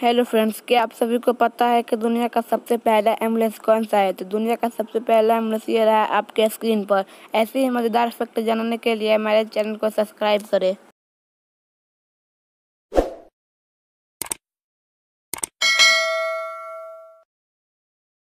hello friends क्या आप सभी को पता है कि दुनिया का सबसे पहला एम्बुलेंस कौन सा है तो दुनिया का सबसे पहला एम्बुलेंस ये रहा आपके स्क्रीन पर ऐसे ही मज़ेदार फैक्ट जानने के लिए हमारे चैनल को सब्सक्राइब करें